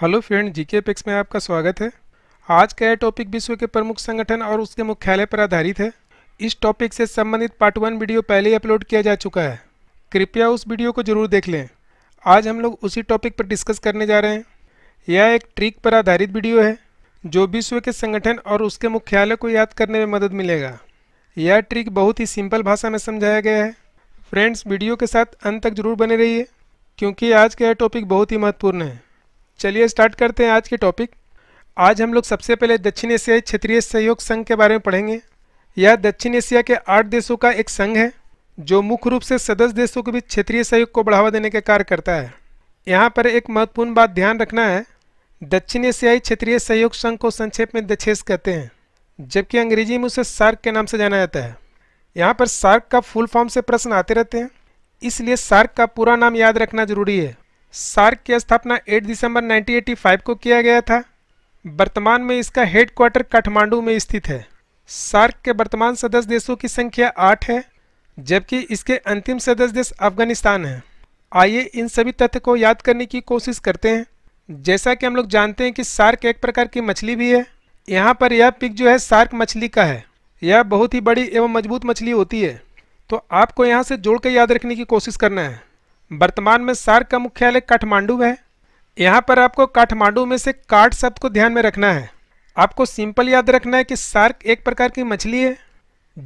hello friend GK pics में आपका स्वागत है आज का यह टॉपिक विश्व के प्रमुख संगठन और उसके मुख्यालय पर आधारित है इस टॉपिक से संबंधित पार्ट वन वीडियो पहले ही अपलोड किया जा चुका है कृपया उस वीडियो को जरूर देख लें आज हम लोग उसी टॉपिक पर डिस्कस करने जा रहे हैं यह एक ट्रिक पर आधारित वीडियो है जो विश्व के संगठन और उसके मुख्यालय को याद करने में मदद मिलेगा यह ट्रिक बहुत ही सिंपल भाषा में समझाया गया है फ्रेंड्स वीडियो के साथ अंत तक जरूर बने रहिए क्योंकि आज का यह टॉपिक बहुत ही महत्वपूर्ण है चलिए स्टार्ट करते हैं आज के टॉपिक आज हम लोग सबसे पहले दक्षिण एशियाई क्षेत्रीय सहयोग संघ के बारे में पढ़ेंगे यह दक्षिण एशिया के आठ देशों का एक संघ है जो मुख्य रूप से सदस्य देशों के बीच क्षेत्रीय सहयोग को बढ़ावा देने का कार्य करता है यहाँ पर एक महत्वपूर्ण बात ध्यान रखना है दक्षिण एशियाई क्षेत्रीय सहयोग संघ को संक्षेप में दक्षेस कहते हैं जबकि अंग्रेजी में उसे सार्क के नाम से जाना जाता है यहाँ पर सार्क का फुल फॉर्म से प्रश्न आते रहते हैं इसलिए सार्क का पूरा नाम याद रखना जरूरी है सार्क की स्थापना 8 दिसंबर 1985 को किया गया था वर्तमान में इसका हेडक्वार्टर काठमांडू में स्थित है सार्क के वर्तमान सदस्य देशों की संख्या आठ है जबकि इसके अंतिम सदस्य देश अफगानिस्तान है आइए इन सभी तथ्य को याद करने की कोशिश करते हैं जैसा कि हम लोग जानते हैं कि सार्क एक प्रकार की मछली भी है यहाँ पर यह पिक जो है सार्क मछली का है यह बहुत ही बड़ी एवं मजबूत मछली होती है तो आपको यहाँ से जोड़ कर याद रखने की कोशिश करना है वर्तमान में सार्क का मुख्यालय काठमांडू है यहाँ पर आपको काठमांडू में से काठ शब्द को ध्यान में रखना है आपको सिंपल याद रखना है कि सार्क एक प्रकार की मछली है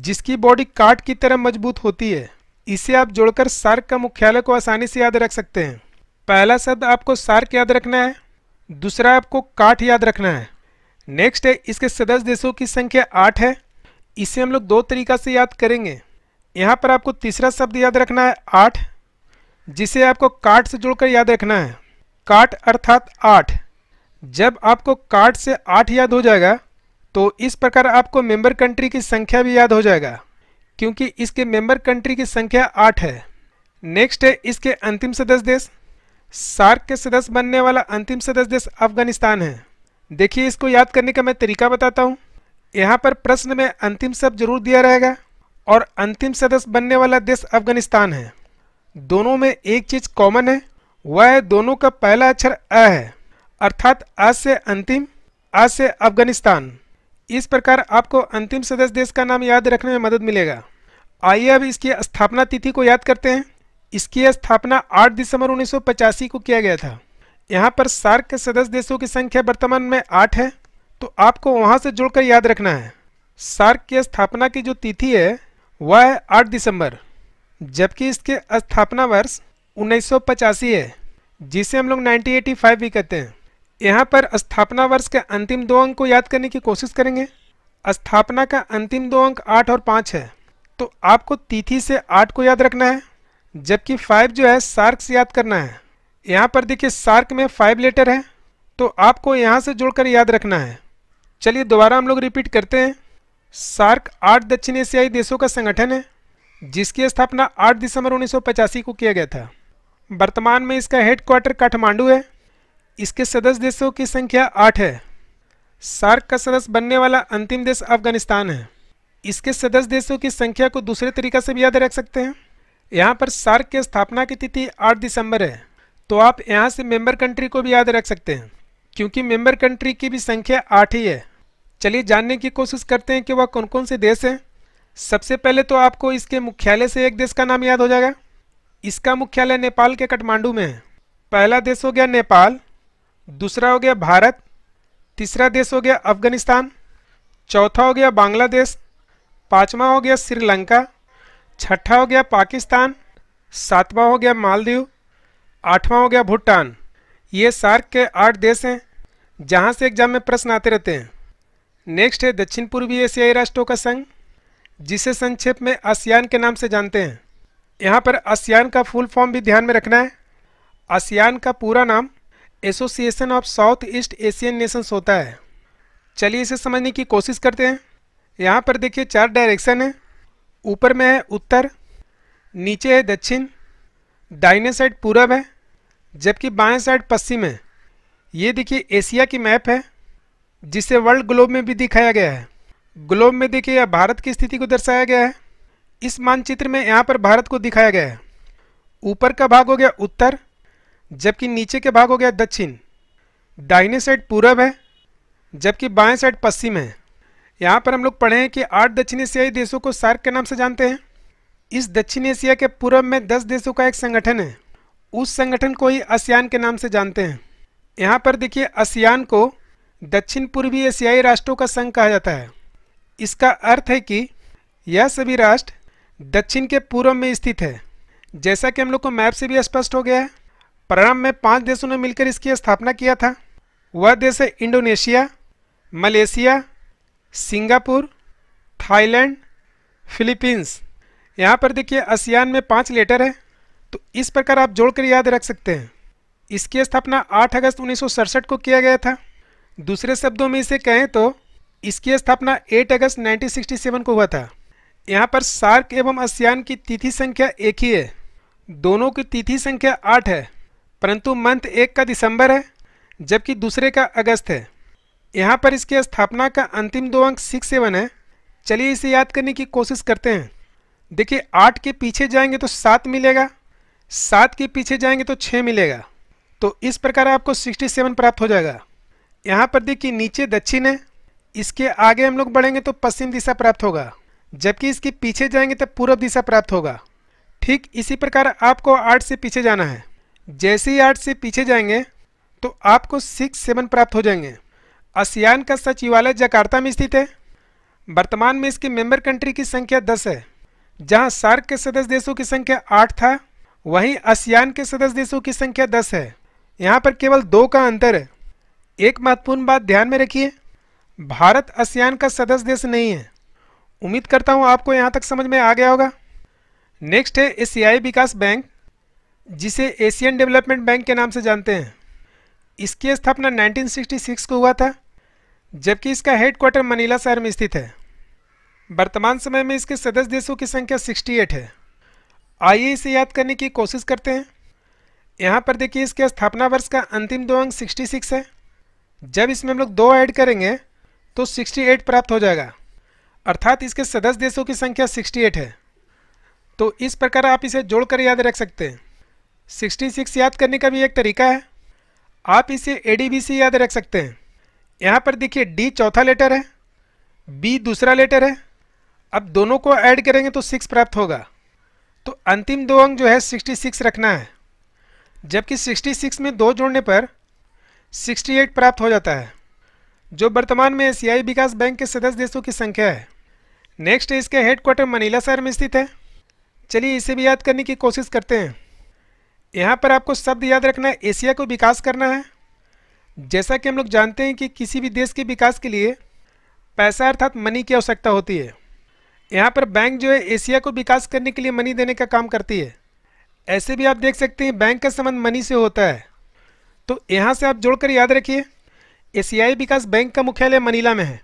जिसकी बॉडी काट की तरह मजबूत होती है इसे आप जोड़कर सार्क का मुख्यालय को आसानी से याद रख सकते हैं पहला शब्द आपको सार्क याद रखना है दूसरा आपको काठ याद रखना है नेक्स्ट है इसके सदस्य देशों की संख्या आठ है इसे हम लोग दो तरीका से याद करेंगे यहाँ पर आपको तीसरा शब्द याद रखना है आठ जिसे आपको काट से जुड़कर याद रखना है काट अर्थात आठ जब आपको काट से आठ याद हो जाएगा तो इस प्रकार आपको मेंबर कंट्री की संख्या भी याद हो जाएगा क्योंकि इसके मेंबर कंट्री की संख्या आठ है नेक्स्ट है इसके अंतिम सदस्य देश सार्क के सदस्य बनने वाला अंतिम सदस्य देश अफगानिस्तान है देखिए इसको याद करने का मैं तरीका बताता हूँ यहाँ पर प्रश्न में अंतिम शब्द जरूर दिया रहेगा और अंतिम सदस्य बनने वाला देश अफगानिस्तान है दोनों में एक चीज कॉमन है वह दोनों का पहला अक्षर अ है अर्थात अ से अंतिम अ से अफगानिस्तान इस प्रकार आपको अंतिम सदस्य देश का नाम याद रखने में मदद मिलेगा आइए अब इसकी स्थापना तिथि को याद करते हैं इसकी स्थापना 8 दिसंबर 1985 को किया गया था यहाँ पर सार्क के सदस्य देशों की संख्या वर्तमान में आठ है तो आपको वहाँ से जुड़कर याद रखना है सार्क की स्थापना की जो तिथि है वह है आठ दिसंबर जबकि इसके स्थापना वर्ष उन्नीस है जिसे हम लोग 1985 भी कहते हैं यहाँ पर स्थापना वर्ष के अंतिम दो अंक को याद करने की कोशिश करेंगे स्थापना का अंतिम दो अंक आठ और पाँच है तो आपको तिथि से आठ को याद रखना है जबकि फाइव जो है सार्क से याद करना है यहाँ पर देखिए सार्क में फाइव लेटर है तो आपको यहाँ से जोड़कर याद रखना है चलिए दोबारा हम लोग रिपीट करते हैं सार्क आठ दक्षिण एशियाई देशों का संगठन है जिसकी स्थापना 8 दिसंबर उन्नीस को किया गया था वर्तमान में इसका हेडक्वार्टर काठमांडू है इसके सदस्य देशों की संख्या आठ है सार्क का सदस्य बनने वाला अंतिम देश अफगानिस्तान है इसके सदस्य देशों की संख्या को दूसरे तरीका से भी याद रख सकते हैं यहाँ पर सार्क की स्थापना की तिथि 8 दिसंबर है तो आप यहाँ से मेंबर कंट्री को भी याद रख सकते हैं क्योंकि मेंबर कंट्री की भी संख्या आठ ही है चलिए जानने की कोशिश करते हैं कि वह कौन कौन से देश हैं सबसे पहले तो आपको इसके मुख्यालय से एक देश का नाम याद हो जाएगा इसका मुख्यालय नेपाल के काठमांडू में है पहला देश हो गया नेपाल दूसरा हो गया भारत तीसरा देश हो गया अफगानिस्तान चौथा हो गया बांग्लादेश पांचवा हो गया श्रीलंका छठा हो गया पाकिस्तान सातवां हो गया मालदीव आठवां हो गया भूटान ये सार्क के आठ देश हैं जहाँ से एग्जाम में प्रश्न आते रहते हैं नेक्स्ट है दक्षिण पूर्वी एशियाई राष्ट्रों का संघ जिसे संक्षेप में आसियान के नाम से जानते हैं यहाँ पर आसियान का फुल फॉर्म भी ध्यान में रखना है आसियान का पूरा नाम Association of South East Asian Nations होता है चलिए इसे समझने की कोशिश करते हैं यहाँ पर देखिए चार डायरेक्शन है ऊपर में है उत्तर नीचे है दक्षिण दाइने साइड पूरब है जबकि बाएं साइड पश्चिम है ये देखिए एशिया की मैप है जिसे वर्ल्ड ग्लोब में भी दिखाया गया है ग्लोब में देखिए यह भारत की स्थिति को दर्शाया गया है इस मानचित्र में यहाँ पर भारत को दिखाया गया है ऊपर का भाग हो गया उत्तर जबकि नीचे के भाग हो गया दक्षिण दाहिने साइड पूरब है जबकि बाएं साइड पश्चिम है यहाँ पर हम लोग पढ़े हैं कि आठ दक्षिण एशियाई देशों को सार्क के नाम से जानते हैं इस दक्षिण एशिया के पूर्व में दस देशों का एक संगठन है उस संगठन को ही आसियान के नाम से जानते हैं यहाँ पर देखिए आसियान को दक्षिण पूर्वी एशियाई राष्ट्रों का संघ कहा जाता है इसका अर्थ है कि यह सभी राष्ट्र दक्षिण के पूर्व में स्थित है जैसा कि हम लोग को मैप से भी स्पष्ट हो गया है प्रारंभ में पांच देशों ने मिलकर इसकी स्थापना किया था वह देश है Indonesia Malaysia Singapore Thailand Philippines यहाँ पर देखिए आसियान में पांच लेटर है तो इस प्रकार आप जोड़कर याद रख सकते हैं इसकी स्थापना 8 अगस्त उन्नीस को किया गया था दूसरे शब्दों में इसे कहें तो इसकी स्थापना 8 अगस्त 1967 को हुआ था यहाँ पर सार्क एवं आसियान की तिथि संख्या एक ही है दोनों की तिथि संख्या आठ है परंतु मंथ एक का दिसंबर है जबकि दूसरे का अगस्त है यहाँ पर इसकी स्थापना का अंतिम दो अंक सिक्स सेवन है चलिए इसे याद करने की कोशिश करते हैं देखिए आठ के पीछे जाएंगे तो सात मिलेगा सात के पीछे जाएंगे तो छः मिलेगा तो इस प्रकार आपको सिक्सटी सेवन प्राप्त हो जाएगा यहाँ पर देखिए नीचे दक्षिण है इसके आगे हम लोग बढ़ेंगे तो पश्चिम दिशा प्राप्त होगा जबकि इसके पीछे जाएंगे तो पूर्व दिशा प्राप्त होगा ठीक इसी प्रकार आपको आठ से पीछे जाना है जैसे ही आठ से पीछे जाएंगे तो आपको सिक्स सेवन प्राप्त हो जाएंगे आसियान का सचिवालय जकार्ता में स्थित है वर्तमान में इसकी मेंबर कंट्री की संख्या दस है जहां सार्क के सदस्य देशों की संख्या आठ था वहीं आसियान के सदस्य देशों की संख्या दस है यहाँ पर केवल दो का अंतर है एक महत्वपूर्ण बात ध्यान में रखिए भारत आसियान का सदस्य देश नहीं है उम्मीद करता हूँ आपको यहाँ तक समझ में आ गया होगा नेक्स्ट है एशियाई विकास बैंक जिसे एशियन डेवलपमेंट बैंक के नाम से जानते हैं इसकी स्थापना 1966 को हुआ था जबकि इसका हेडक्वार्टर मनीला शहर में स्थित है वर्तमान समय में इसके सदस्य देशों की संख्या 68 है आइए इसे याद करने की कोशिश करते हैं यहाँ पर देखिए इसके स्थापना वर्ष का अंतिम दो अंक 66 है जब इसमें हम लोग दो ऐड करेंगे तो 68 प्राप्त हो जाएगा अर्थात इसके सदस्य देशों की संख्या 68 है तो इस प्रकार आप इसे जोड़कर याद रख सकते हैं 66 याद करने का भी एक तरीका है आप इसे ए याद रख सकते हैं यहाँ पर देखिए डी चौथा लेटर है बी दूसरा लेटर है अब दोनों को ऐड करेंगे तो सिक्स प्राप्त होगा तो अंतिम दो अंक जो है 66 रखना है जबकि 66 में दो जोड़ने पर 68 प्राप्त हो जाता है जो वर्तमान में एशियाई विकास बैंक के सदस्य देशों की संख्या है नेक्स्ट इसके हेडक्वार्टर मनीला शहर में स्थित है चलिए इसे भी याद करने की कोशिश करते हैं यहाँ पर आपको शब्द याद रखना है एशिया को विकास करना है जैसा कि हम लोग जानते हैं कि किसी भी देश के विकास के लिए पैसा अर्थात मनी की आवश्यकता होती है यहाँ पर बैंक जो है एशिया को विकास करने के लिए मनी देने का काम करती है ऐसे भी आप देख सकते हैं बैंक का संबंध मनी से होता है तो यहाँ से आप जोड़कर याद रखिए एशियाई विकास बैंक का मुख्यालय मनीला में है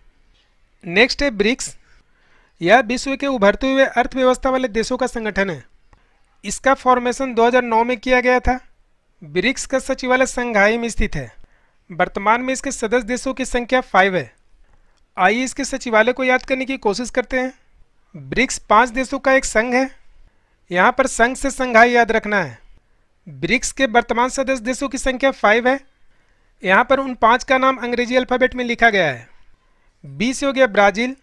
नेक्स्ट है ब्रिक्स यह विश्व के उभरते हुए अर्थव्यवस्था वाले देशों का संगठन है इसका फॉर्मेशन 2009 में किया गया था ब्रिक्स का सचिवालय संघाई में स्थित है वर्तमान में इसके सदस्य देशों की संख्या फाइव है आइए इसके सचिवालय को याद करने की कोशिश करते हैं ब्रिक्स पाँच देशों का एक संघ है यहाँ पर संघ से संघाई याद रखना है ब्रिक्स के वर्तमान सदस्य देशों की संख्या फाइव है यहाँ पर उन पांच का नाम अंग्रेजी अल्फ़ाबेट में लिखा गया है बी से हो गया ब्राज़ील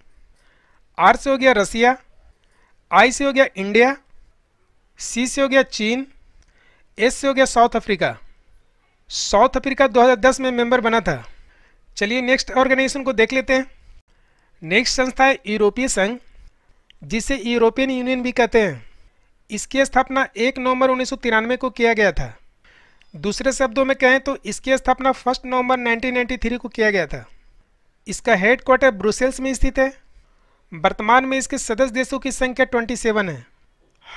आर से हो गया रसिया आई से हो गया इंडिया सी से हो गया चीन एस से हो गया साउथ अफ्रीका साउथ अफ्रीका 2010 में मेंबर बना था चलिए नेक्स्ट ऑर्गेनाइजेशन को देख लेते हैं नेक्स्ट संस्था है यूरोपीय संघ जिसे यूरोपियन यूनियन भी कहते हैं इसकी स्थापना एक नवंबर उन्नीस को किया गया था दूसरे शब्दों में कहें तो इसकी स्थापना फर्स्ट नवंबर 1993 को किया गया था इसका हेडक्वार्टर ब्रुसेल्स में स्थित है वर्तमान में इसके सदस्य देशों की संख्या 27 है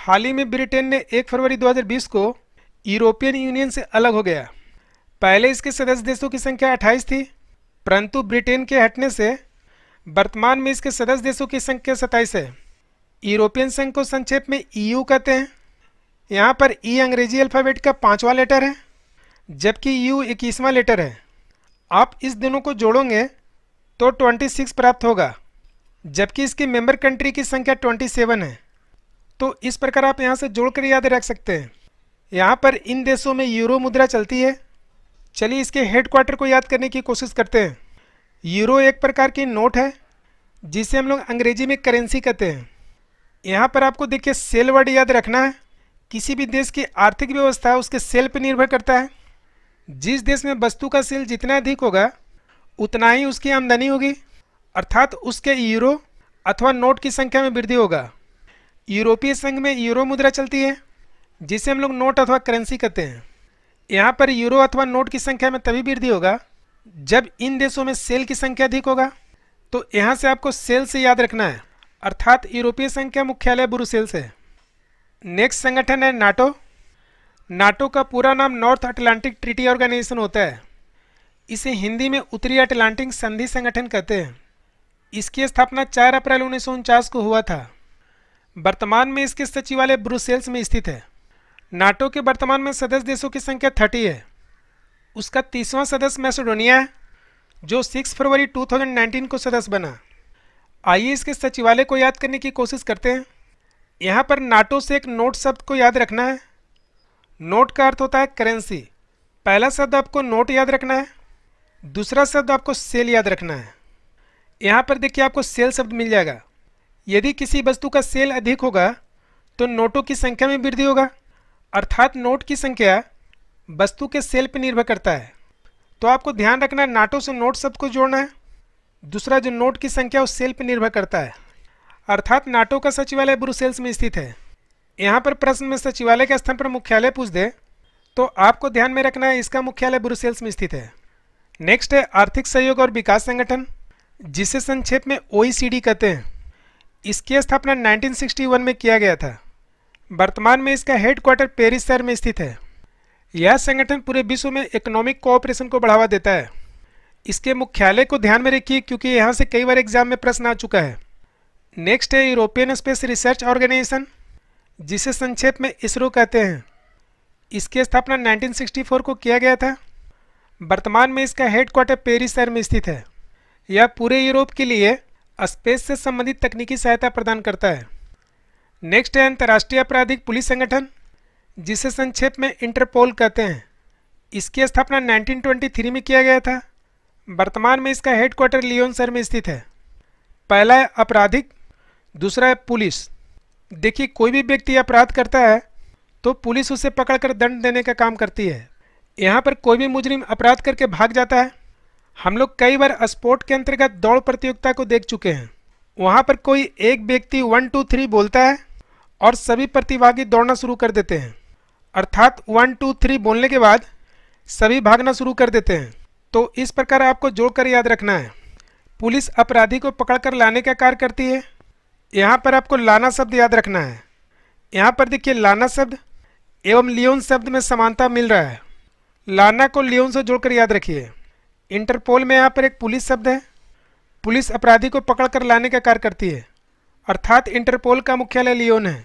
हाल ही में ब्रिटेन ने 1 फरवरी 2020 को यूरोपियन यूनियन से अलग हो गया पहले इसके सदस्य देशों की संख्या अट्ठाईस थी परंतु ब्रिटेन के हटने से वर्तमान में इसके सदस्य देशों की संख्या सताईस है यूरोपियन संघ को संक्षेप में ईयू e कहते हैं यहाँ पर ई e अंग्रेजी अल्फ़ाबेट का पांचवा लेटर है जबकि यू इक्कीसवां लेटर है आप इस दोनों को जोड़ोगे तो 26 प्राप्त होगा जबकि इसकी मेंबर कंट्री की संख्या 27 है तो इस प्रकार आप यहाँ से जोड़कर याद रख सकते हैं यहाँ पर इन देशों में यूरो मुद्रा चलती है चलिए इसके हेडक्वार्टर को याद करने की कोशिश करते हैं यूरो एक प्रकार की नोट है जिसे हम लोग अंग्रेजी में करेंसी कहते हैं यहाँ पर आपको देखिए सेल वर्ड याद रखना है किसी भी देश की आर्थिक व्यवस्था उसके सेल पर निर्भर करता है जिस देश में वस्तु का सेल जितना अधिक होगा उतना ही उसकी आमदनी होगी अर्थात उसके यूरो अथवा नोट की संख्या में वृद्धि होगा यूरोपीय संघ में यूरो मुद्रा चलती है जिसे हम लोग नोट अथवा करेंसी कहते हैं यहाँ पर यूरो अथवा नोट की संख्या में तभी वृद्धि होगा जब इन देशों में सेल की संख्या अधिक होगा तो यहाँ से आपको सेल से याद रखना है अर्थात यूरोपीय संघ का मुख्यालय ब्रुसेल्स है नेक्स्ट संगठन है नाटो नाटो का पूरा नाम नॉर्थ अटलांटिक ट्रिटी ऑर्गेनाइजेशन होता है इसे हिंदी में उत्तरी अटलांटिक संधि संगठन कहते हैं इसकी स्थापना 4 अप्रैल उन्नीस को हुआ था वर्तमान में इसके सचिवालय ब्रुसेल्स में स्थित है नाटो के वर्तमान में सदस्य देशों की संख्या थर्टी है उसका तीसवां सदस्य मैसेडोनिया है जो 6 फरवरी 2019 को सदस्य बना आइए इसके सचिवालय को याद करने की कोशिश करते हैं यहाँ पर नाटो से एक नोट शब्द को याद रखना है नोट का अर्थ होता है करेंसी पहला शब्द आपको नोट याद रखना है दूसरा शब्द आपको सेल याद रखना है यहाँ पर देखिए आपको सेल शब्द मिल जाएगा यदि किसी वस्तु का सेल अधिक होगा तो नोटों की संख्या में वृद्धि होगा अर्थात नोट की संख्या वस्तु के सेल पर निर्भर करता है तो आपको ध्यान रखना है नाटों से नोट शब्द को जोड़ना है दूसरा जो नोट की संख्या उस सेल पर निर्भर करता है अर्थात नाटो का सचिवालय ब्रुसेल्स में स्थित है यहाँ पर प्रश्न में सचिवालय के स्थान पर मुख्यालय पूछ दे तो आपको ध्यान में रखना है इसका मुख्यालय ब्रुसेल्स में स्थित है नेक्स्ट है आर्थिक सहयोग और विकास संगठन जिसे संक्षेप में ओ e कहते हैं इसकी स्थापना 1961 में किया गया था वर्तमान में इसका हेडक्वार्टर पेरिस शहर में स्थित है यह संगठन पूरे विश्व में इकोनॉमिक कोऑपरेशन को बढ़ावा देता है इसके मुख्यालय को ध्यान में रखिए क्योंकि यहाँ से कई बार एग्जाम में प्रश्न आ चुका है नेक्स्ट है यूरोपियन स्पेस रिसर्च ऑर्गेनाइजेशन जिसे संक्षेप में इसरो कहते हैं इसकी स्थापना 1964 को किया गया था वर्तमान में इसका हेडक्वार्टर पेरिस शहर में स्थित है यह पूरे यूरोप के लिए स्पेस से संबंधित तकनीकी सहायता प्रदान करता है नेक्स्ट है अंतर्राष्ट्रीय आपराधिक पुलिस संगठन जिसे संक्षेप में इंटरपोल कहते हैं इसकी स्थापना 1923 में किया गया था वर्तमान में इसका हेडक्वार्टर लियोन शहर में स्थित है पहला है आपराधिक दूसरा है पुलिस देखिए कोई भी व्यक्ति अपराध करता है तो पुलिस उसे पकड़कर दंड देने का काम करती है यहाँ पर कोई भी मुजरिम अपराध करके भाग जाता है हम लोग कई बार स्पोर्ट के अंतर्गत दौड़ प्रतियोगिता को देख चुके हैं वहाँ पर कोई एक व्यक्ति वन टू थ्री बोलता है और सभी प्रतिभागी दौड़ना शुरू कर देते हैं अर्थात वन टू थ्री बोलने के बाद सभी भागना शुरू कर देते हैं तो इस प्रकार आपको जोड़कर याद रखना है पुलिस अपराधी को पकड़कर लाने का कार्य करती है यहाँ पर आपको लाना शब्द याद रखना है यहाँ पर देखिए लाना शब्द एवं लियोन शब्द में समानता मिल रहा है लाना को लियोन से जोड़कर याद रखिए इंटरपोल में यहाँ पर एक पुलिस शब्द है पुलिस अपराधी को पकड़कर लाने का कार्य करती है अर्थात इंटरपोल का मुख्यालय लियोन है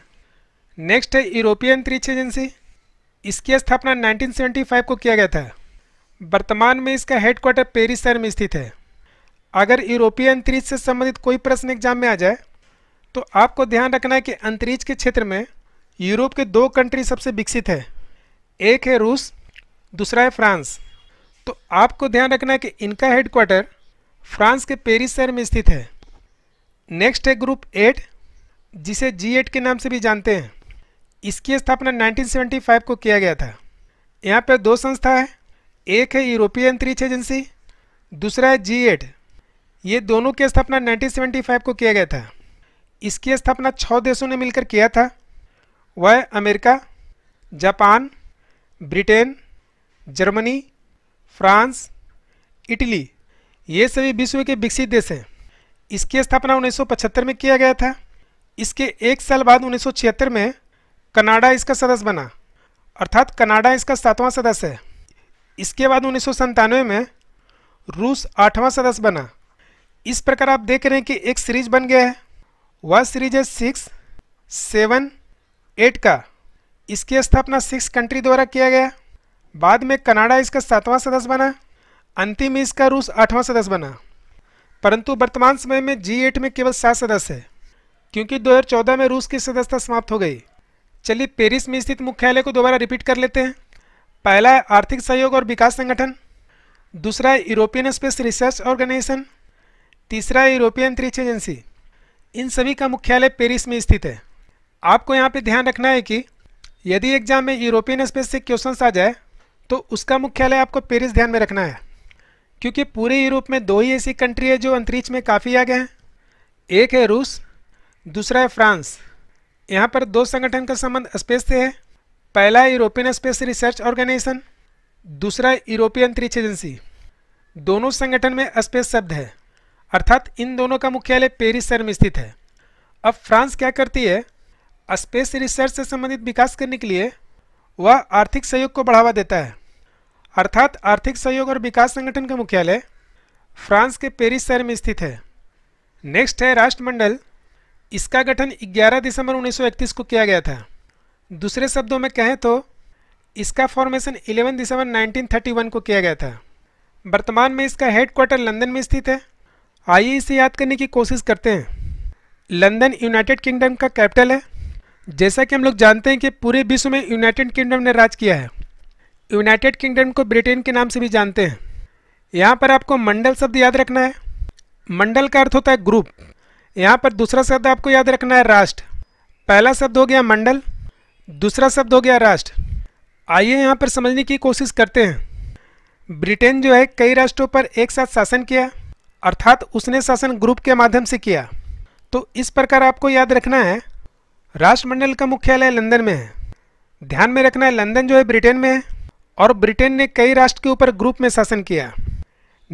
नेक्स्ट है यूरोपियन अंतरिक्ष एजेंसी इसकी स्थापना 1975 को किया गया था वर्तमान में इसका हेडक्वार्टर पेरिस शहर में स्थित है अगर यूरोपीय अंतरिक्ष से संबंधित कोई प्रश्न एग्जाम में आ जाए तो आपको ध्यान रखना है कि अंतरिक्ष के क्षेत्र में यूरोप के दो कंट्री सबसे विकसित है एक है रूस दूसरा है फ्रांस तो आपको ध्यान रखना है कि इनका हेडक्वार्टर फ्रांस के पेरिस शहर में स्थित है नेक्स्ट है ग्रुप एट जिसे जी एट के नाम से भी जानते हैं इसकी स्थापना 1975 को किया गया था यहाँ पर दो संस्था है एक है यूरोपीय अंतरिक्ष एजेंसी दूसरा है जी एट ये दोनों की स्थापना 1975 को किया गया था इसकी स्थापना छः देशों ने मिलकर किया था वह America Japan Britain Germany France Italy ये सभी विश्व के विकसित देश हैं इसकी स्थापना 1975 में किया गया था इसके एक साल बाद 1976 में कनाडा इसका सदस्य बना अर्थात कनाडा इसका सातवां सदस्य है इसके बाद उन्नीस में रूस आठवां सदस्य बना इस प्रकार आप देख रहे हैं कि एक सीरीज बन गया है वह सीरीज है सिक्स सेवन एट का इसकी स्थापना सिक्स कंट्री द्वारा किया गया बाद में कनाडा इसका सातवां सदस्य बना अंतिम इसका रूस आठवां सदस्य बना परंतु वर्तमान समय में जी एट में केवल सात सदस्य है क्योंकि 2014 में रूस की सदस्यता समाप्त हो गई चलिए पेरिस में स्थित मुख्यालय को दोबारा रिपीट कर लेते हैं पहला है आर्थिक सहयोग और विकास संगठन दूसरा है यूरोपियन स्पेस रिसर्च ऑर्गेनाइजेशन तीसरा है यूरोपियन अंतरिक्ष एजेंसी इन सभी का मुख्यालय पेरिस में स्थित है आपको यहाँ पे ध्यान रखना है कि यदि एग्जाम में यूरोपियन स्पेस से क्वेश्चन आ जाए तो उसका मुख्यालय आपको पेरिस ध्यान में रखना है क्योंकि पूरे यूरोप में दो ही ऐसी कंट्री है जो अंतरिक्ष में काफ़ी आगे हैं एक है रूस दूसरा है फ्रांस यहाँ पर दो संगठन का संबंध स्पेस से है पहला यूरोपियन स्पेस रिसर्च ऑर्गेनाइजेशन दूसरा यूरोपियन अंतरिक्ष एजेंसी दोनों संगठन में स्पेस शब्द है अर्थात इन दोनों का मुख्यालय पेरिस शहर में स्थित है अब फ्रांस क्या करती है स्पेस रिसर्च से संबंधित विकास करने के लिए वह आर्थिक सहयोग को बढ़ावा देता है अर्थात आर्थिक सहयोग और विकास संगठन का मुख्यालय फ्रांस के पेरिस शहर में स्थित है नेक्स्ट है राष्ट्रमंडल इसका गठन 11 दिसंबर 1931 को किया गया था दूसरे शब्दों में कहें तो इसका फॉर्मेशन 11 दिसंबर 1931 को किया गया था वर्तमान में इसका हेडक्वार्टर लंदन में स्थित है आइए इसे याद करने की कोशिश करते हैं लंदन यूनाइटेड किंगडम का कैपिटल है जैसा कि हम लोग जानते हैं कि पूरे विश्व में यूनाइटेड किंगडम ने राज किया है यूनाइटेड किंगडम को ब्रिटेन के नाम से भी जानते हैं यहाँ पर आपको मंडल शब्द याद रखना है मंडल का अर्थ होता है ग्रुप यहाँ पर दूसरा शब्द आपको याद रखना है राष्ट्र पहला शब्द हो गया मंडल दूसरा शब्द हो गया राष्ट्र आइए यहाँ पर समझने की कोशिश करते हैं ब्रिटेन जो है कई राष्ट्रों पर एक साथ शासन किया अर्थात उसने शासन ग्रुप के माध्यम से किया तो इस प्रकार आपको याद रखना है राष्ट्रमंडल का मुख्यालय लंदन में है ध्यान में रखना है लंदन जो है ब्रिटेन में है और ब्रिटेन ने कई राष्ट्र के ऊपर ग्रुप में शासन किया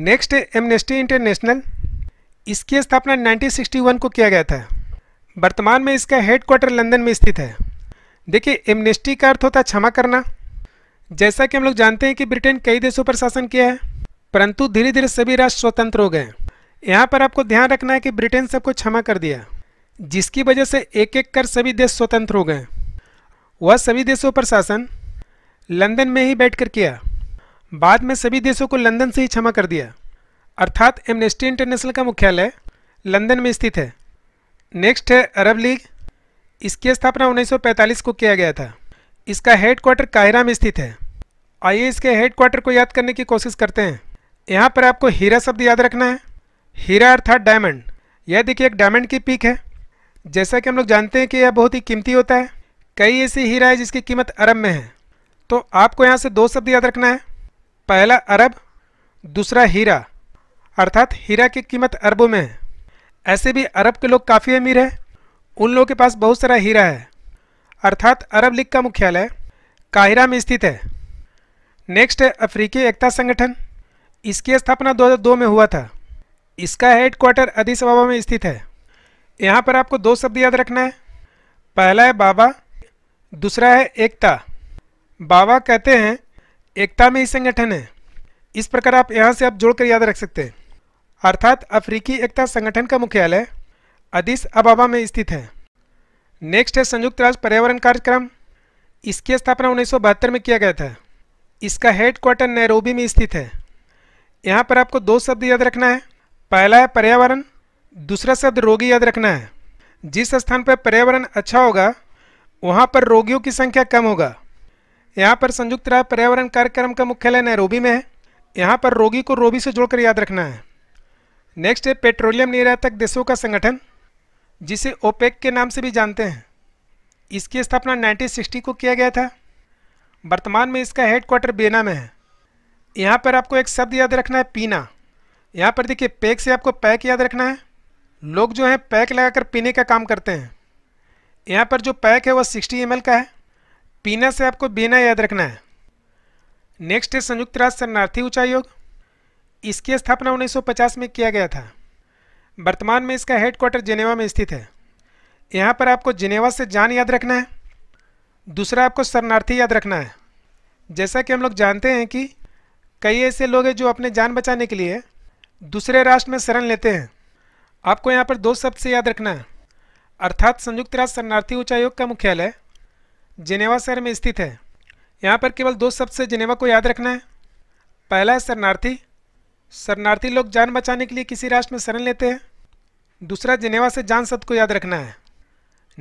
नेक्स्ट है एमनेस्टी इंटरनेशनल इसकी स्थापना 1961 को किया गया था वर्तमान में इसका हेडक्वार्टर लंदन में स्थित है देखिए एमनेस्टी का अर्थ होता है क्षमा करना जैसा कि हम लोग जानते हैं कि ब्रिटेन कई देशों पर शासन किया है परंतु धीरे धीरे सभी राष्ट्र स्वतंत्र हो गए यहाँ पर आपको ध्यान रखना है कि ब्रिटेन सबको क्षमा कर दिया जिसकी वजह से एक एक कर सभी देश स्वतंत्र हो गए वह सभी देशों पर शासन लंदन में ही बैठकर किया बाद में सभी देशों को लंदन से ही क्षमा कर दिया अर्थात एमनेस्टी इंटरनेशनल का मुख्यालय लंदन में स्थित है नेक्स्ट है अरब लीग इसकी स्थापना 1945 को किया गया था इसका हेडक्वार्टर काहिरा में स्थित है आइए इसके हेडक्वार्टर को याद करने की कोशिश करते हैं यहाँ पर आपको हीरा शब्द याद रखना है हीरा अर्थात डायमंड यह देखिए एक डायमंड की पीक है जैसा कि हम लोग जानते हैं कि यह बहुत ही कीमती होता है कई ऐसी हीरा है जिसकी कीमत अरब में है तो आपको यहाँ से दो शब्द याद रखना है पहला अरब दूसरा हीरा अर्थात हीरा की कीमत अरबों में है ऐसे भी अरब के लोग काफ़ी अमीर हैं उन लोगों के पास बहुत सारा हीरा है अर्थात अरब लीग का मुख्यालय काहिरा में स्थित है नेक्स्ट है अफ्रीकी एकता संगठन इसकी स्थापना 2002 में हुआ था इसका हेडक्वार्टर अधिस अबाबा में स्थित है यहाँ पर आपको दो शब्द याद रखना है पहला है बाबा दूसरा है एकता बाबा कहते हैं एकता में ही संगठन है इस प्रकार आप यहाँ से आप जोड़कर याद रख सकते हैं अर्थात अफ्रीकी एकता संगठन का मुख्यालय अधिस अबाबा में स्थित है नेक्स्ट है संयुक्त राष्ट्र पर्यावरण कार्यक्रम इसकी स्थापना उन्नीस में किया गया था इसका हेडक्वार्टर नैरोबी में स्थित है यहाँ पर आपको दो शब्द याद रखना है पहला है पर्यावरण दूसरा शब्द रोगी याद रखना है जिस स्थान पर पर्यावरण अच्छा होगा वहाँ पर रोगियों की संख्या कम होगा यहाँ पर संयुक्त राय पर्यावरण कार्यक्रम का मुख्यालय नैरोबी में है यहाँ पर रोगी को रोबी से जोड़कर याद रखना है नेक्स्ट है पेट्रोलियम निर्यातक देशों का संगठन जिसे ओपेक के नाम से भी जानते हैं इसकी स्थापना 1960 को किया गया था वर्तमान में इसका हेडक्वार्टर बेना में है यहाँ पर आपको एक शब्द याद रखना है पीना यहाँ पर देखिए पैक से आपको पैक याद रखना है लोग जो हैं पैक लगाकर पीने का काम करते हैं यहाँ पर जो पैक है वो 60 एम का है पीना से आपको बीना याद रखना है नेक्स्ट है संयुक्त राष्ट्र शरणार्थी उच्चायोग इसकी स्थापना 1950 में किया गया था वर्तमान में इसका हेडक्वार्टर जिनेवा में स्थित है यहाँ पर आपको जिनेवा से जान याद रखना है दूसरा आपको शरणार्थी याद रखना है जैसा कि हम लोग जानते हैं कि कई ऐसे लोग हैं जो अपने जान बचाने के लिए दूसरे राष्ट्र में शरण लेते हैं आपको यहाँ पर दो शब्द से याद रखना है अर्थात संयुक्त राष्ट्र शरणार्थी उच्चायोग का मुख्यालय जिनेवा शहर में स्थित है यहाँ पर केवल दो शब्द से जिनेवा को याद रखना है पहला है शरणार्थी शरणार्थी लोग जान बचाने के लिए किसी राष्ट्र में शरण लेते हैं दूसरा जिनेवा से जान शब्द को याद रखना है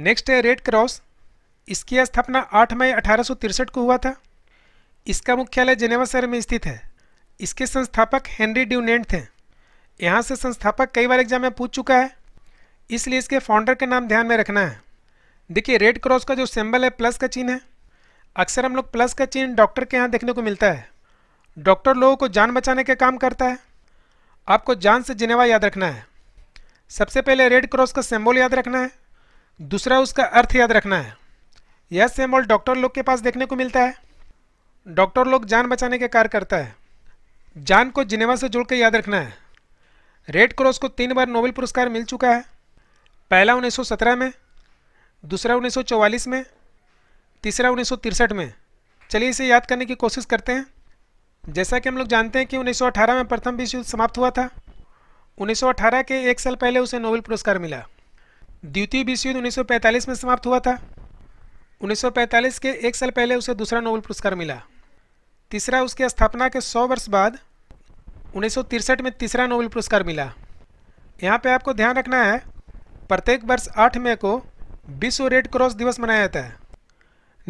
नेक्स्ट है रेड क्रॉस इसकी स्थापना 8 मई अठारह को हुआ था इसका मुख्यालय जेनेवा शहर में स्थित है इसके संस्थापक हेनरी ड्यूनेंट थे यहाँ से संस्थापक कई बार एग्जाम में पूछ चुका है इसलिए इसके फाउंडर का नाम ध्यान में रखना है देखिए रेड क्रॉस का जो सिंबल है प्लस का चिन्ह है अक्सर हम लोग प्लस का चिन्ह डॉक्टर के यहाँ देखने को मिलता है डॉक्टर लोगों को जान बचाने का काम करता है आपको जान से जिनेवा याद रखना है सबसे पहले रेड क्रॉस का सिंबल याद रखना है दूसरा उसका अर्थ याद रखना है यह सिंबल डॉक्टर लोग के पास देखने को मिलता है डॉक्टर लोग जान बचाने के कार्य करता है जान को जिनेवा से जोड़कर याद रखना है रेड क्रॉस को तीन बार नोबेल पुरस्कार मिल चुका है पहला 1917 में दूसरा 1944 में तीसरा उन्नीस में चलिए इसे याद करने की कोशिश करते हैं जैसा कि हम लोग जानते हैं कि 1918 में प्रथम विश्व युद्ध समाप्त हुआ था 1918 के एक साल पहले उसे नोबेल पुरस्कार मिला द्वितीय विश्व युद्ध 1945 में समाप्त हुआ था 1945 के एक साल पहले उसे दूसरा नोबेल पुरस्कार मिला तीसरा उसके स्थापना के 100 वर्ष बाद उन्नीस में तीसरा नोबेल पुरस्कार मिला यहाँ पे आपको ध्यान रखना है प्रत्येक वर्ष 8 मई को विश्व रेड क्रॉस दिवस मनाया जाता है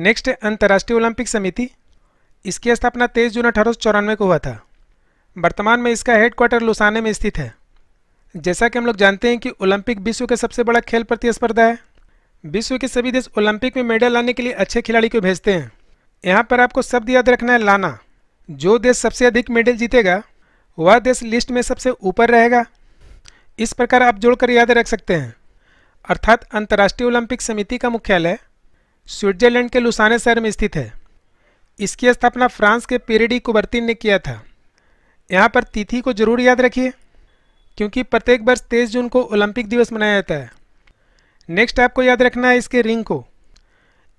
नेक्स्ट अंतर्राष्ट्रीय ओलंपिक समिति इसकी स्थापना तेईस जून अठारह को हुआ था वर्तमान में इसका हेडक्वार्टर लुसाने में स्थित है जैसा कि हम लोग जानते हैं कि ओलंपिक विश्व का सबसे बड़ा खेल प्रतिस्पर्धा है विश्व के सभी देश ओलंपिक में मेडल लाने के लिए अच्छे खिलाड़ी को भेजते हैं यहाँ पर आपको शब्द याद रखना है लाना जो देश सबसे अधिक मेडल जीतेगा वह देश लिस्ट में सबसे ऊपर रहेगा इस प्रकार आप जोड़कर याद रख सकते हैं अर्थात अंतर्राष्ट्रीय ओलंपिक समिति का मुख्यालय स्विट्जरलैंड के लुसाने शहर में स्थित है इसकी स्थापना फ्रांस के पेरेडी कुबर्तिन ने किया था यहाँ पर तिथि को जरूर याद रखिए क्योंकि प्रत्येक वर्ष तेईस जून को ओलंपिक दिवस मनाया जाता है नेक्स्ट आपको याद रखना है इसके रिंग को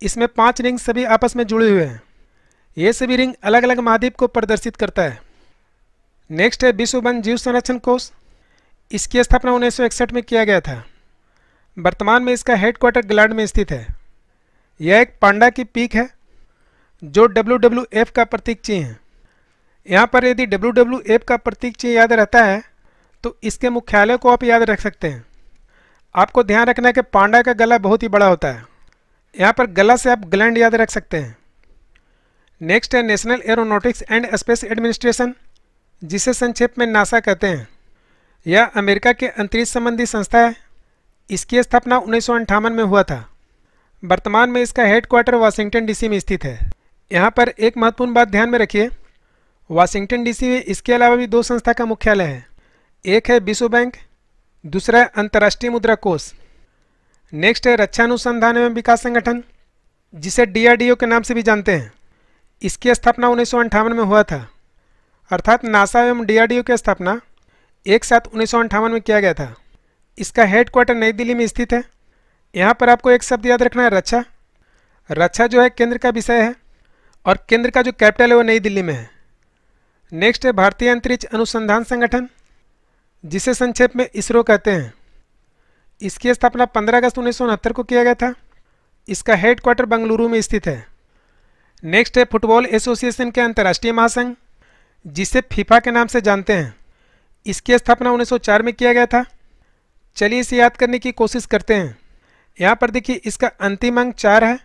इसमें पांच रिंग सभी आपस में जुड़े हुए हैं ये सभी रिंग अलग अलग महाद्वीप को प्रदर्शित करता है नेक्स्ट है विश्व वन जीव संरक्षण कोष इसकी स्थापना उन्नीस में किया गया था वर्तमान में इसका हेडक्वार्टर ग्लैंड में स्थित है यह एक पांडा की पीक है जो डब्ल्यू का प्रतीक चिन्ह है यहाँ पर यदि डब्ल्यू का प्रतीक चिन्ह याद रहता है तो इसके मुख्यालय को आप याद रख सकते हैं आपको ध्यान रखना है कि पांडा का गला बहुत ही बड़ा होता है यहाँ पर गला से आप ग्लैंड याद रख सकते हैं नेक्स्ट है National Aeronautics and Space Administration जिसे संक्षेप में नासा कहते हैं यह अमेरिका के अंतरिक्ष संबंधी संस्था है इसकी स्थापना उन्नीस में हुआ था वर्तमान में इसका हेडक्वार्टर वाशिंगटन डीसी में स्थित है यहाँ पर एक महत्वपूर्ण बात ध्यान में रखिए वाशिंगटन डीसी में इसके अलावा भी दो संस्था का मुख्यालय है एक है विश्व बैंक दूसरा है अंतर्राष्ट्रीय मुद्रा कोष नेक्स्ट है रक्षा अनुसंधान एवं विकास संगठन जिसे डीआरडीओ के नाम से भी जानते हैं इसकी स्थापना उन्नीस में हुआ था अर्थात नासा एवं डीआरडीओ की स्थापना एक साथ उन्नीस में किया गया था इसका हेडक्वार्टर नई दिल्ली में स्थित है यहाँ पर आपको एक शब्द याद रखना है रक्षा रक्षा जो है केंद्र का विषय है और केंद्र का जो कैपिटल है वो नई दिल्ली में है नेक्स्ट है भारतीय अंतरिक्ष अनुसंधान संगठन जिसे संक्षेप में इसरो कहते हैं इसकी स्थापना 15 अगस्त उन्नीस को किया गया था इसका हेड क्वार्टर बंगलुरु में स्थित है नेक्स्ट है फुटबॉल एसोसिएशन के अंतर्राष्ट्रीय महासंघ जिसे फीफा के नाम से जानते हैं इसकी स्थापना 1904 में किया गया था चलिए इसे याद करने की कोशिश करते हैं यहाँ पर देखिए इसका अंतिम अंक चार है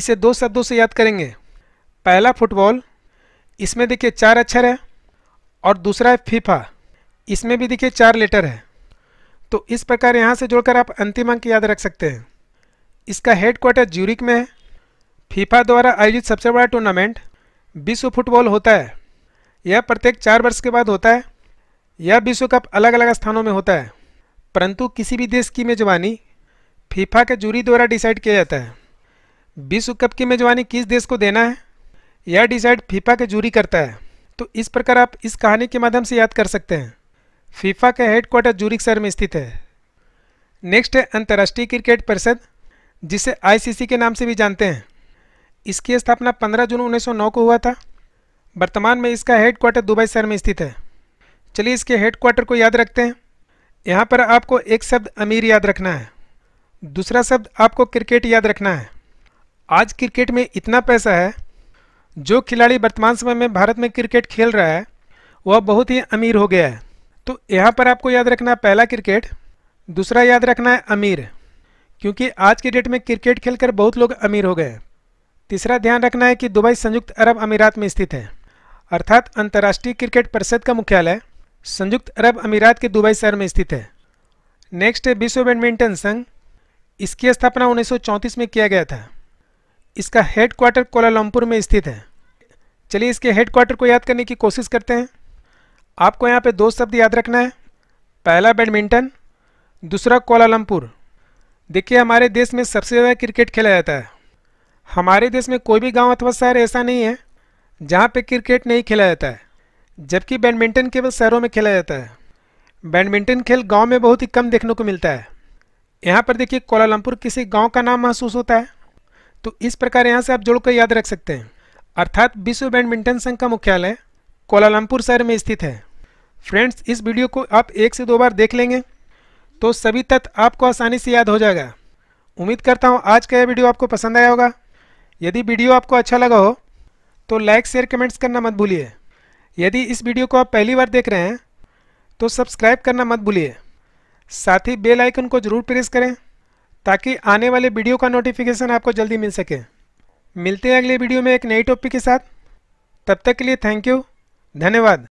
इसे दो शब्दों से याद करेंगे पहला फुटबॉल इसमें देखिए चार अक्षर है और दूसरा है फीफा इसमें भी देखिए चार लेटर है तो इस प्रकार यहाँ से जोड़कर आप अंतिम अंक याद रख सकते हैं इसका हेडक्वार्टर ज्यूरिक में है फीफा द्वारा आयोजित सबसे बड़ा टूर्नामेंट विश्व फुटबॉल होता है यह प्रत्येक चार वर्ष के बाद होता है यह विश्व कप अलग अलग स्थानों में होता है परंतु किसी भी देश की मेजबानी फीफा के जूरी द्वारा डिसाइड किया जाता है विश्व कप की मेजबानी किस देश को देना है यह डिसाइड फीफा के जूरी करता है तो इस प्रकार आप इस कहानी के माध्यम से याद कर सकते हैं फीफा का हेडक्वार्टर जूरिक शहर में स्थित है नेक्स्ट है अंतर्राष्ट्रीय क्रिकेट परिषद जिसे आईसीसी के नाम से भी जानते हैं इसकी स्थापना 15 जून 1909 को हुआ था वर्तमान में इसका हेडक्वार्टर दुबई शहर में स्थित है चलिए इसके हेडक्वार्टर को याद रखते हैं यहाँ पर आपको एक शब्द अमीर याद रखना है दूसरा शब्द आपको क्रिकेट याद रखना है आज क्रिकेट में इतना पैसा है जो खिलाड़ी वर्तमान समय में भारत में क्रिकेट खेल रहा है वह बहुत ही अमीर हो गया है तो यहाँ पर आपको याद रखना है पहला क्रिकेट दूसरा याद रखना है अमीर क्योंकि आज के डेट में क्रिकेट खेलकर बहुत लोग अमीर हो गए तीसरा ध्यान रखना है कि दुबई संयुक्त अरब अमीरात में स्थित है अर्थात अंतर्राष्ट्रीय क्रिकेट परिषद का मुख्यालय संयुक्त अरब अमीरात के दुबई शहर में स्थित है नेक्स्ट है विश्व बैडमिंटन संघ इसकी स्थापना 1934 में किया गया था इसका हेडक्वार्टर कोलालमपुर में स्थित है चलिए इसके हेडक्वार्टर को याद करने की कोशिश करते हैं आपको यहाँ पे दो शब्द याद रखना है पहला बैडमिंटन दूसरा कोलालमपुर देखिए हमारे देश में सबसे ज़्यादा क्रिकेट खेला जाता है हमारे देश में कोई भी गांव अथवा शहर ऐसा नहीं है जहाँ पे क्रिकेट नहीं खेला जाता है जबकि बैडमिंटन केवल शहरों में खेला जाता है बैडमिंटन खेल गाँव में बहुत ही कम देखने को मिलता है यहाँ पर देखिए कोलालमपुर किसी गाँव का नाम महसूस होता है तो इस प्रकार यहाँ से आप जोड़कर याद रख सकते हैं अर्थात विश्व बैडमिंटन संघ का मुख्यालय कोलालमपुर शहर में स्थित है फ्रेंड्स इस वीडियो को आप एक से दो बार देख लेंगे तो सभी तथ्य आपको आसानी से याद हो जाएगा उम्मीद करता हूँ आज का यह वीडियो आपको पसंद आया होगा यदि वीडियो आपको अच्छा लगा हो तो लाइक शेयर कमेंट्स करना मत भूलिए यदि इस वीडियो को आप पहली बार देख रहे हैं तो सब्सक्राइब करना मत भूलिए साथ ही बेल आइकन को जरूर प्रेस करें ताकि आने वाले वीडियो का नोटिफिकेशन आपको जल्दी मिल सके मिलते हैं अगले वीडियो में एक नई टॉपिक के साथ तब तक के लिए थैंक यू धन्यवाद